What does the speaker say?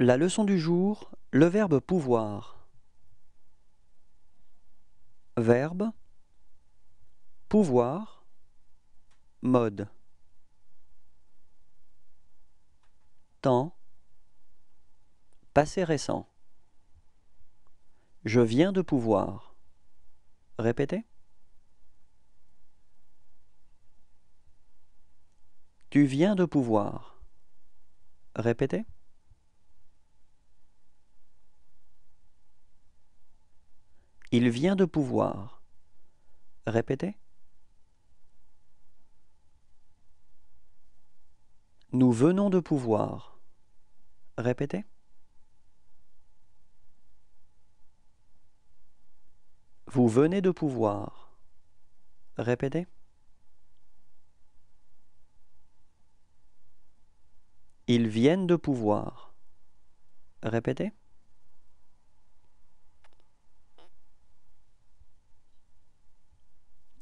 La leçon du jour, le verbe pouvoir. Verbe pouvoir mode temps passé récent. Je viens de pouvoir. Répétez. Tu viens de pouvoir. Répétez. Il vient de pouvoir. Répétez. Nous venons de pouvoir. Répétez. Vous venez de pouvoir. Répétez. Ils viennent de pouvoir. Répétez.